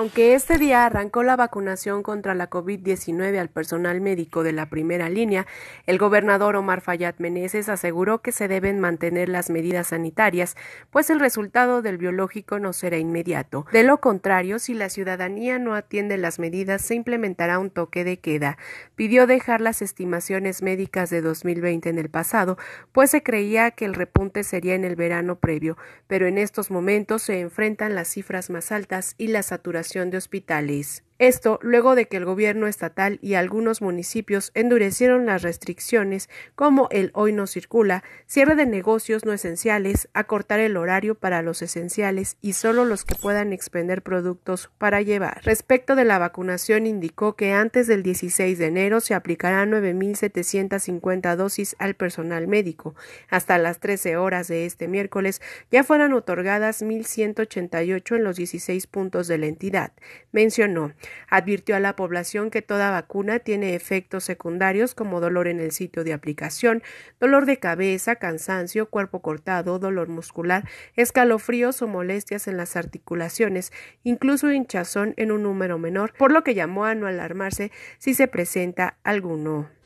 Aunque este día arrancó la vacunación contra la COVID-19 al personal médico de la primera línea, el gobernador Omar Fayad Meneses aseguró que se deben mantener las medidas sanitarias, pues el resultado del biológico no será inmediato. De lo contrario, si la ciudadanía no atiende las medidas, se implementará un toque de queda. Pidió dejar las estimaciones médicas de 2020 en el pasado, pues se creía que el repunte sería en el verano previo, pero en estos momentos se enfrentan las cifras más altas y la saturación de Hospitales. Esto luego de que el gobierno estatal y algunos municipios endurecieron las restricciones como el hoy no circula, cierre de negocios no esenciales, acortar el horario para los esenciales y solo los que puedan expender productos para llevar. Respecto de la vacunación indicó que antes del 16 de enero se aplicarán 9.750 dosis al personal médico. Hasta las 13 horas de este miércoles ya fueron otorgadas 1.188 en los 16 puntos de la entidad, mencionó. Advirtió a la población que toda vacuna tiene efectos secundarios como dolor en el sitio de aplicación, dolor de cabeza, cansancio, cuerpo cortado, dolor muscular, escalofríos o molestias en las articulaciones, incluso hinchazón en un número menor, por lo que llamó a no alarmarse si se presenta alguno.